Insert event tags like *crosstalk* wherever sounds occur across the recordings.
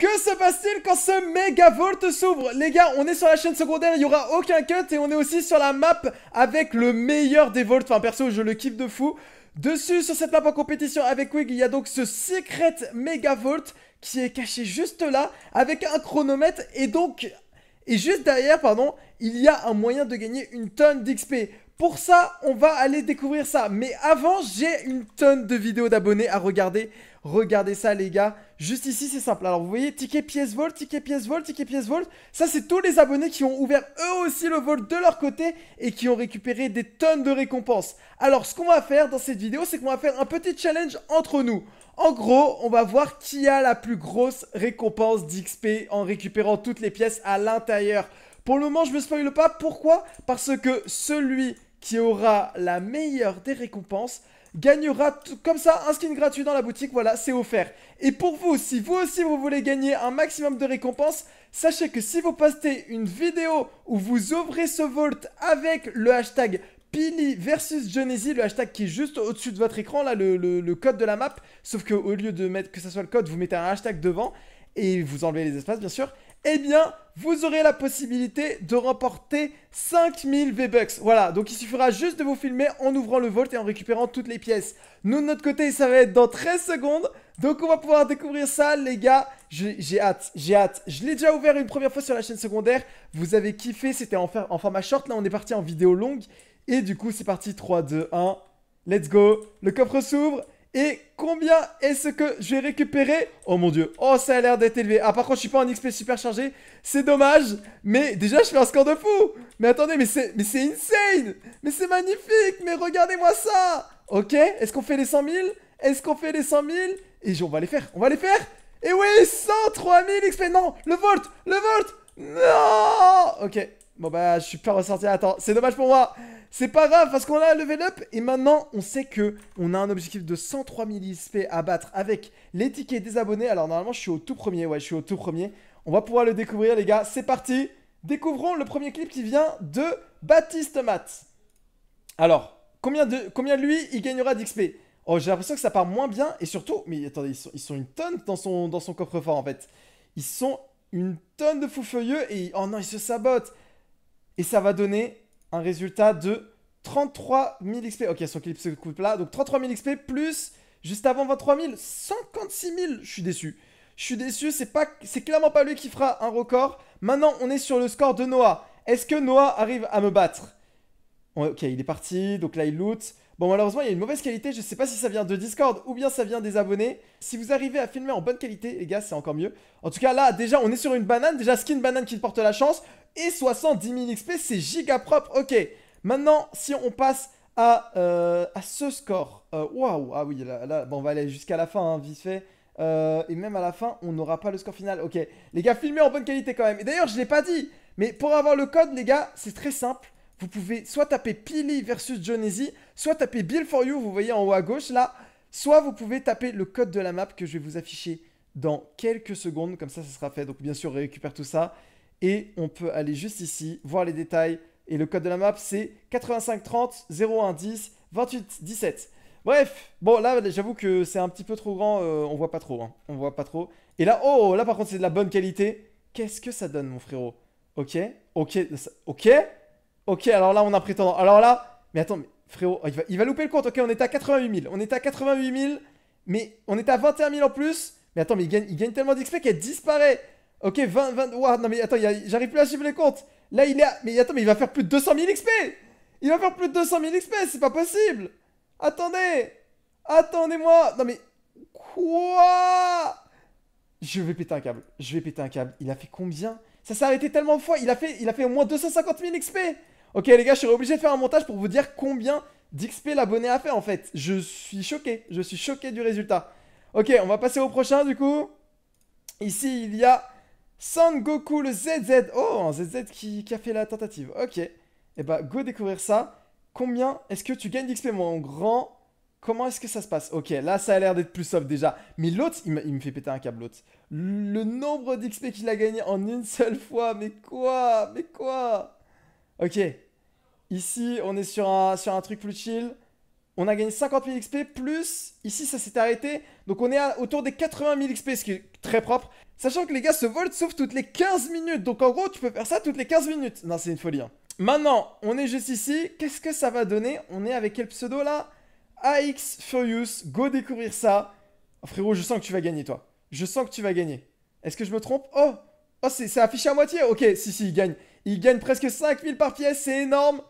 Que se passe-t-il quand ce méga s'ouvre Les gars, on est sur la chaîne secondaire, il n'y aura aucun cut et on est aussi sur la map avec le meilleur des vaults. Enfin, perso, je le kiffe de fou. Dessus, sur cette map en compétition avec Wig, il y a donc ce secret méga qui est caché juste là avec un chronomètre et donc... Et juste derrière, pardon, il y a un moyen de gagner une tonne d'XP. Pour ça, on va aller découvrir ça. Mais avant, j'ai une tonne de vidéos d'abonnés à regarder. Regardez ça, les gars. Juste ici, c'est simple. Alors, vous voyez, ticket pièce vol, ticket pièce vol, ticket pièce vol. Ça, c'est tous les abonnés qui ont ouvert eux aussi le vol de leur côté et qui ont récupéré des tonnes de récompenses. Alors, ce qu'on va faire dans cette vidéo, c'est qu'on va faire un petit challenge entre nous. En gros, on va voir qui a la plus grosse récompense d'XP en récupérant toutes les pièces à l'intérieur pour le moment, je ne spoil pas. Pourquoi Parce que celui qui aura la meilleure des récompenses gagnera comme ça un skin gratuit dans la boutique. Voilà, c'est offert. Et pour vous, si vous aussi vous voulez gagner un maximum de récompenses, sachez que si vous postez une vidéo où vous ouvrez ce vault avec le hashtag Pili versus Genesis, le hashtag qui est juste au-dessus de votre écran, là, le, code de la map. Sauf que au lieu de mettre que ce soit le code, vous mettez un hashtag devant et vous enlevez les espaces, bien sûr eh bien, vous aurez la possibilité de remporter 5000 V-Bucks. Voilà, donc il suffira juste de vous filmer en ouvrant le Vault et en récupérant toutes les pièces. Nous, de notre côté, ça va être dans 13 secondes. Donc on va pouvoir découvrir ça, les gars. J'ai hâte, j'ai hâte. Je l'ai déjà ouvert une première fois sur la chaîne secondaire. Vous avez kiffé, c'était en, en format short. Là, on est parti en vidéo longue. Et du coup, c'est parti, 3, 2, 1. Let's go Le coffre s'ouvre et combien est-ce que je vais récupérer Oh mon dieu, oh ça a l'air d'être élevé. Ah par contre je suis pas en XP chargé c'est dommage. Mais déjà je fais un score de fou. Mais attendez, mais c'est insane. Mais c'est magnifique, mais regardez-moi ça. Ok, est-ce qu'on fait les 100 000 Est-ce qu'on fait les 100 000 Et on va les faire, on va les faire. Et oui, 103 000 XP. Non, le volt, le volt. Non. Ok, Bon bah je suis pas ressorti, attends, c'est dommage pour moi C'est pas grave parce qu'on a level up et maintenant on sait que on a un objectif de 103 000 XP à battre avec les tickets des abonnés. Alors normalement je suis au tout premier, ouais je suis au tout premier. On va pouvoir le découvrir les gars, c'est parti Découvrons le premier clip qui vient de Baptiste Matt. Alors, combien de, combien lui il gagnera d'XP Oh j'ai l'impression que ça part moins bien et surtout, mais attendez, ils sont, ils sont une tonne dans son, dans son coffre-fort en fait. Ils sont une tonne de foufeuilleux et oh non ils se sabotent et ça va donner un résultat de 33 000 XP. Ok, son clip se coupe là. Donc 33 000 XP plus, juste avant 23 000, 56 000. Je suis déçu. Je suis déçu, c'est pas, c'est clairement pas lui qui fera un record. Maintenant, on est sur le score de Noah. Est-ce que Noah arrive à me battre Ok, il est parti, donc là il loot. Bon, malheureusement, il y a une mauvaise qualité. Je sais pas si ça vient de Discord ou bien ça vient des abonnés. Si vous arrivez à filmer en bonne qualité, les gars, c'est encore mieux. En tout cas, là, déjà, on est sur une banane. Déjà, skin banane qui porte la chance et 70 000 XP, c'est giga propre. Ok, maintenant, si on passe à, euh, ce score, euh, waouh, ah oui, là, bon, on va aller jusqu'à la fin, hein, vite fait. Euh, et même à la fin, on n'aura pas le score final. Ok, les gars, filmez en bonne qualité quand même. Et d'ailleurs, je l'ai pas dit, mais pour avoir le code, les gars, c'est très simple. Vous pouvez soit taper Pili versus Jonesy, soit taper Bill for You, vous voyez en haut à gauche là, soit vous pouvez taper le code de la map que je vais vous afficher dans quelques secondes, comme ça, ça sera fait. Donc bien sûr, récupère tout ça. Et on peut aller juste ici, voir les détails. Et le code de la map, c'est 8530 0110 2817. Bref, bon là j'avoue que c'est un petit peu trop grand, euh, on voit pas trop, hein. on voit pas trop. Et là, oh, là par contre c'est de la bonne qualité. Qu'est-ce que ça donne mon frérot Ok, ok, ok, ok, alors là on a un prétendant. Alors là, mais attends, frérot, il, va, louper le compte, ok, on est à 88 000, on est à 88 000, mais on est à 21 000 en plus. Mais attends, mais il gagne, il gagne tellement d'XP qu'elle disparaît. Ok, 20, 20... non mais attends, j'arrive plus à suivre les comptes. Là, il est à... Mais attends, mais il va faire plus de 200 000 XP Il va faire plus de 200 000 XP, c'est pas possible Attendez Attendez-moi Non mais... Quoi Je vais péter un câble. Je vais péter un câble. Il a fait combien Ça s'est arrêté tellement de fois. Il a, fait... il a fait au moins 250 000 XP Ok les gars, je serais obligé de faire un montage pour vous dire combien d'XP l'abonné a fait en fait. Je suis choqué. Je suis choqué du résultat. Ok, on va passer au prochain du coup. Ici, il y a son Goku, le ZZ. Oh, un ZZ qui, a fait la tentative. Ok. Et eh bah, go découvrir ça. Combien est-ce que tu gagnes d'XP, mon grand Comment est-ce que ça se passe Ok, là, ça a l'air d'être plus soft déjà. Mais l'autre, il, me fait péter un câble, l'autre. Le nombre d'XP qu'il a gagné en une seule *laughs* fois. Mais quoi Mais quoi Ok. Ici, on est sur un, sur un truc plus chill. On a gagné 50 000 XP plus. Ici, ça s'est arrêté. Donc, on est autour des 80 000 XP, ce qui est très propre. Sachant que les gars, se volent sauf toutes les 15 minutes. Donc en gros, tu peux faire ça toutes les 15 minutes. Non, c'est une folie. Hein. Maintenant, on est juste ici. Qu'est-ce que ça va donner On est avec quel pseudo là AX Furious. Go découvrir ça. Oh, frérot, je sens que tu vas gagner, toi. Je sens que tu vas gagner. Est-ce que je me trompe Oh Oh, c'est affiché à moitié Ok, si, si, il gagne. Il gagne presque 5000 par pièce, c'est énorme.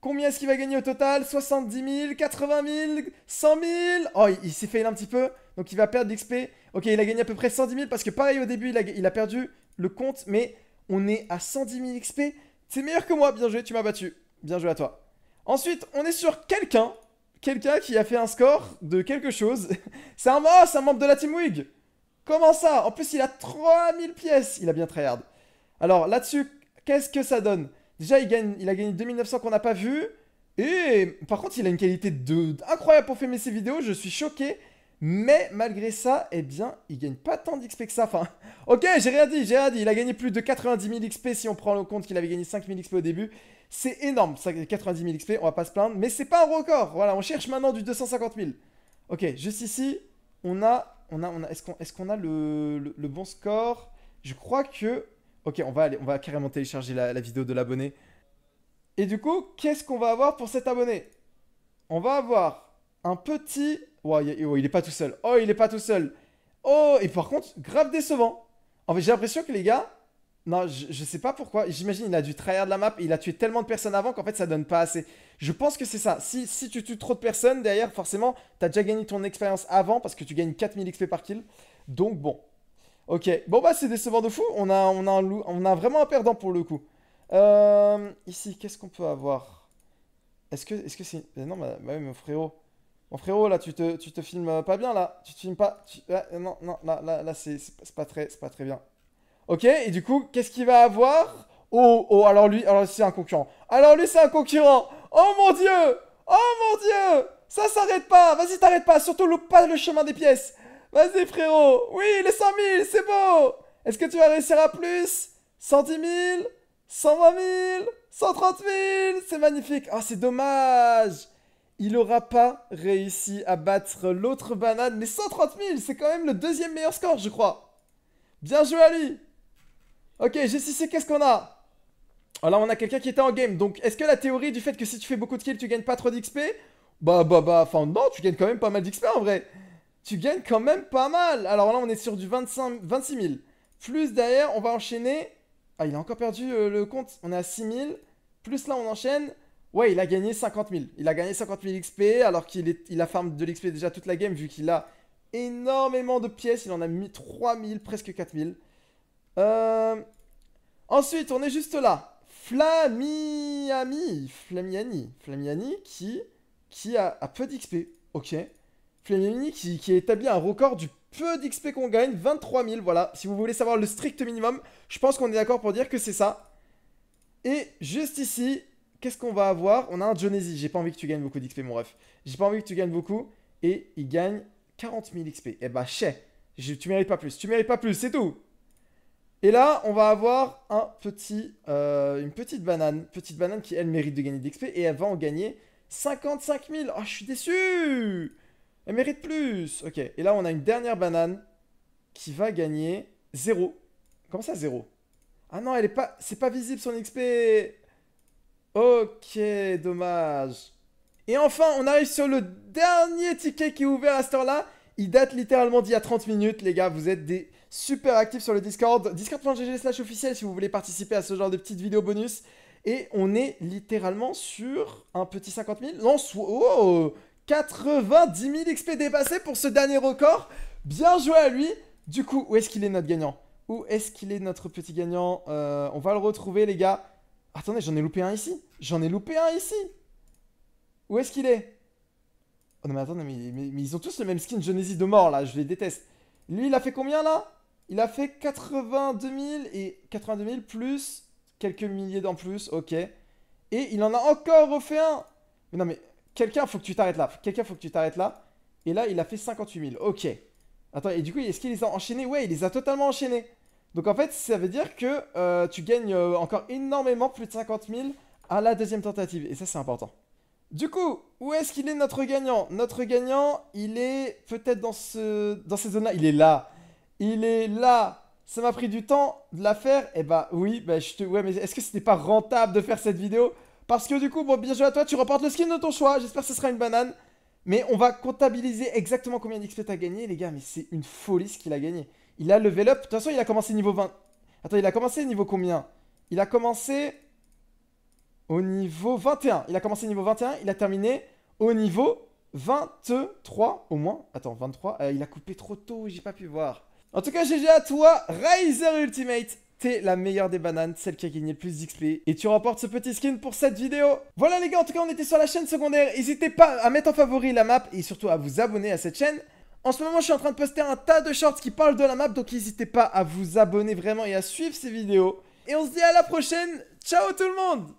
Combien est-ce qu'il va gagner au total 70 000, 80 000, 100 000 Oh, il, il s'est fail un petit peu. Donc il va perdre l'XP, Ok, il a gagné à peu près 110 000 parce que pareil au début, il a, perdu le compte. Mais on est à 110 000 XP. C'est meilleur que moi. Bien joué, tu m'as battu. Bien joué à toi. Ensuite, on est sur quelqu'un. Quelqu'un qui a fait un score de quelque chose. *laughs* c'est un, c'est un membre de la Team Wig. Comment ça En plus, il a 3000 pièces. Il a bien hard. Alors là-dessus, qu'est-ce que ça donne Déjà, il, il a gagné 2900 qu'on n'a pas vu. Et par contre, il a une qualité de... incroyable pour filmer ses vidéos. Je suis choqué. Mais malgré ça, eh bien, il gagne pas tant d'XP que ça. Enfin, *laughs* ok, j'ai rien dit, j'ai rien dit. Il a gagné plus de 90 000 XP si on prend en compte qu'il avait gagné 5 000 XP au début. C'est énorme, 90 000 XP, on va pas se plaindre. Mais c'est pas un record. Voilà, on cherche maintenant du 250 000. Ok, juste ici, on a, on a, on a est-ce qu'on est a le, bon score Je crois que... Ok, on va, aller, on va carrément télécharger la vidéo de l'abonné. Et du coup, qu'est-ce qu'on va avoir pour cet abonné On va avoir un petit Oh, il est pas tout seul. Oh, il est pas tout seul. Oh, et par contre, grave décevant. En fait, j'ai l'impression que les gars, non, je, sais pas pourquoi. J'imagine il a dû trahir de la map. Il a tué tellement de personnes avant qu'en fait, ça donne pas assez. Je pense que c'est ça. Si, tu tues trop de personnes, derrière, forcément, t'as déjà gagné ton expérience avant parce que tu gagnes 4000 XP par kill. Donc bon. Ok. Bon, bah, c'est décevant de fou. On a, on a, on a vraiment un perdant pour le coup. Euh, ici, qu'est-ce qu'on peut avoir Est-ce que c'est... -ce que c'est eh Non, bah, bah mon frérot... Mon frérot, là, tu te, tu te filmes pas bien, là. Tu te filmes pas. Tu... non, non, là, là, là c'est pas, très, pas très bien. Ok, et du coup, qu'est-ce qu'il va avoir Oh, oh, alors lui, alors c'est un concurrent. Alors lui, c'est un concurrent. Oh mon dieu Oh mon dieu Ça s'arrête pas Vas-y, t'arrête pas. Surtout, loupe pas le chemin des pièces. Vas-y, frérot. Oui, les 100 000, c'est beau Est-ce que tu vas réussir à plus 110 000 120 000 130 000 C'est magnifique. Oh, c'est dommage il n'aura pas réussi à battre l'autre banane, mais 130 000, c'est quand même le deuxième meilleur score, je crois. Bien joué à lui. Ok, GCC, qu'est-ce qu'on a alors ah, on a quelqu'un qui était en game, donc est-ce que la théorie du fait que si tu fais beaucoup de kills, tu gagnes pas trop d'XP Bah, bah, bah, enfin non, tu gagnes quand même pas mal d'XP en vrai. Tu gagnes quand même pas mal. Alors là, on est sur du 25, 26 000. Plus derrière, on va enchaîner... Ah, il a encore perdu euh, le compte. On est à 6 000. Plus là, on enchaîne. Ouais, il a gagné 50 000. Il a gagné 50 000 XP alors qu'il il a farmé de l'XP déjà toute la game vu qu'il a énormément de pièces. Il en a mis 3 000, presque 4 000. Euh, ensuite, on est juste là. Flamiami. Flamiani. Flamiani qui, qui a, peu d'XP. Ok. Flamiani qui, a établi un record du peu d'XP qu'on gagne. 23 000, voilà. Si vous voulez savoir le strict minimum, je pense qu'on est d'accord pour dire que c'est ça. Et juste ici, qu'est-ce qu'on va avoir On a un Jonesy. J'ai pas envie que tu gagnes beaucoup d'XP, mon ref. J'ai pas envie que tu gagnes beaucoup. Et il gagne 40 000 XP. Eh bah, chais. tu mérites pas plus. Tu mérites pas plus, c'est tout. Et là, on va avoir un petit, euh, une petite banane. Petite banane qui, elle, mérite de gagner d'XP. Et elle va en gagner 55 000. Oh, je suis déçu Elle mérite plus. Ok. Et là, on a une dernière banane qui va gagner 0. Comment ça, 0 Ah non, elle est pas... C'est pas visible, son XP Ok, dommage. Et enfin, on arrive sur le dernier ticket qui est ouvert à cette heure-là. Il date littéralement d'il y a 30 minutes, les gars. Vous êtes des super actifs sur le Discord. Discord.gg slash officiel si vous voulez participer à ce genre de petites vidéos bonus. Et on est littéralement sur un petit 50 000. Non, oh, 90 000 XP dépassés pour ce dernier record. Bien joué à lui. Du coup, où est-ce qu'il est notre gagnant Où est-ce qu'il est notre petit gagnant euh, On va le retrouver, les gars. Attendez, j'en ai loupé un ici. J'en ai loupé un ici. Où est-ce qu'il est, Oh non, mais attendez, mais, ils ont tous le même skin Genesis de mort là, je les déteste. Lui, il a fait combien là Il a fait 82 000 et 82 000 plus quelques milliers d'en plus, ok. Et il en a encore refait un. Mais non, mais quelqu'un, faut que tu t'arrêtes là. Quelqu'un, faut que tu t'arrêtes là. Et là, il a fait 58 000, ok. Attends, et du coup, est-ce qu'il les a enchaînés Ouais, il les a totalement enchaînés. Donc en fait, ça veut dire que euh, tu gagnes euh, encore énormément, plus de 50 000 à la deuxième tentative. Et ça, c'est important. Du coup, où est-ce qu'il est notre gagnant Notre gagnant, il est peut-être dans, ce... dans ces zones-là. Il est là. Il est là. Ça m'a pris du temps de la faire. et eh ben, bah oui, je te... Ouais, mais est-ce que c'était pas rentable de faire cette vidéo Parce que du coup, bon, bien joué à toi, tu remportes le skin de ton choix. J'espère que ce sera une banane. Mais on va comptabiliser exactement combien d'XP t'as gagné, les gars. Mais c'est une folie ce qu'il a gagné. Il a level up. De toute façon, il a commencé niveau 20. Attends, il a commencé niveau combien Il a commencé au niveau 21. Il a commencé niveau 21. Il a terminé au niveau 23 au moins. Attends, 23. Euh, il a coupé trop tôt. J'ai pas pu voir. En tout cas, GG à toi, Riser Ultimate T'es la meilleure des bananes, celle qui a gagné le plus d'XP. Et tu remportes ce petit skin pour cette vidéo. Voilà les gars, en tout cas on était sur la chaîne secondaire. N'hésitez pas à mettre en favori la map et surtout à vous abonner à cette chaîne. En ce moment, je suis en train de poster un tas de shorts qui parlent de la map, donc n'hésitez pas à vous abonner vraiment et à suivre ces vidéos. Et on se dit à la prochaine. Ciao tout le monde